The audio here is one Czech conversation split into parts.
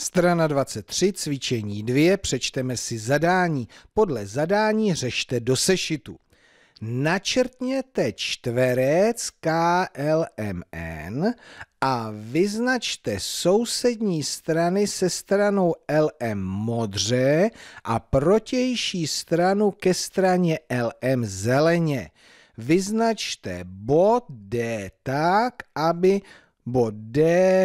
Strana 23, cvičení 2, přečteme si zadání. Podle zadání řešte do sešitu. Načrtněte čtverec KLMN a vyznačte sousední strany se stranou LM modře a protější stranu ke straně LM zeleně. Vyznačte bod D tak, aby Bod D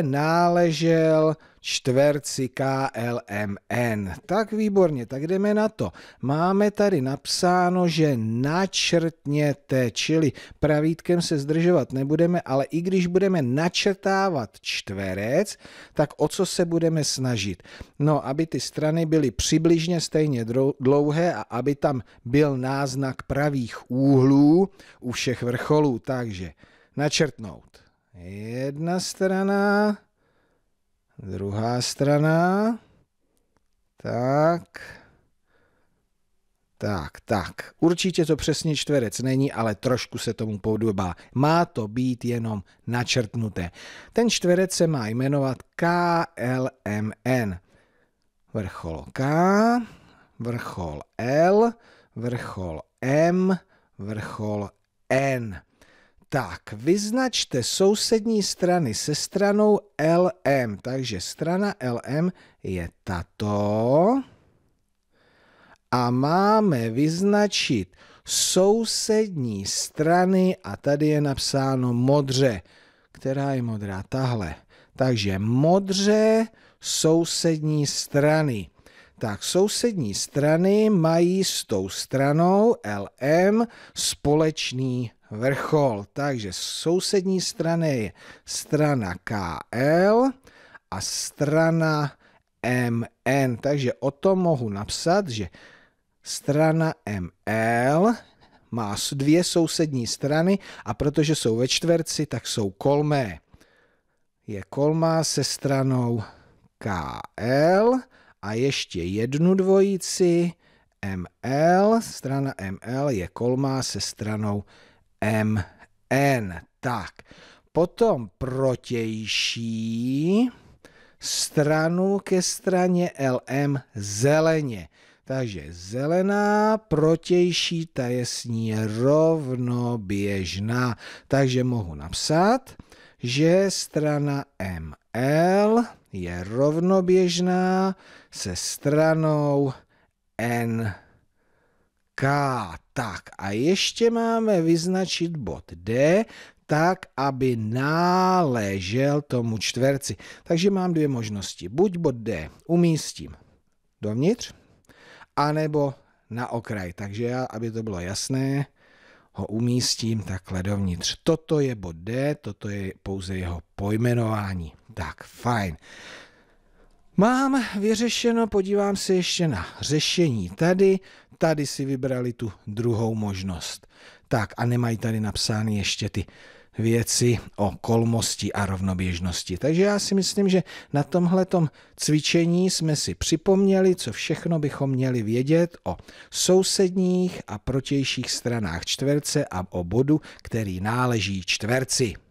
náležel čtverci KLMN. Tak výborně, tak jdeme na to. Máme tady napsáno, že načrtněte, čili pravítkem se zdržovat nebudeme, ale i když budeme načrtávat čtverec, tak o co se budeme snažit? No, aby ty strany byly přibližně stejně dlouhé a aby tam byl náznak pravých úhlů u všech vrcholů. Takže načrtnout Jedna strana, druhá strana. Tak. Tak, tak. Určitě to přesně čtverec není, ale trošku se tomu podobá. Má to být jenom načrtnuté. Ten čtverec se má jmenovat KLMN. Vrchol K, vrchol L, vrchol M, vrchol N. Tak, vyznačte sousední strany se stranou LM. Takže strana LM je tato. A máme vyznačit sousední strany a tady je napsáno modře. Která je modrá? Tahle. Takže modře sousední strany. Tak sousední strany mají s tou stranou LM společný vrchol. Takže sousední strany je strana KL a strana MN. Takže o tom mohu napsat, že strana ML má dvě sousední strany a protože jsou ve čtverci, tak jsou kolmé. Je kolmá se stranou KL a ještě jednu dvojici ML. Strana ML je kolmá se stranou MN. Tak, potom protější stranu ke straně LM zeleně. Takže zelená protější, ta je s ní rovnoběžná. Takže mohu napsat, že strana ML je rovnoběžná se stranou NK. Tak a ještě máme vyznačit bod D, tak, aby náležel tomu čtverci. Takže mám dvě možnosti. Buď bod D umístím dovnitř, anebo na okraj. Takže já, aby to bylo jasné, ho umístím takhle dovnitř. Toto je bod D, toto je pouze jeho pojmenování. Tak, fajn. Mám vyřešeno, podívám se ještě na řešení tady tady si vybrali tu druhou možnost. Tak a nemají tady napsány ještě ty věci o kolmosti a rovnoběžnosti. Takže já si myslím, že na tomhle cvičení jsme si připomněli, co všechno bychom měli vědět o sousedních a protějších stranách čtverce a o bodu, který náleží čtverci.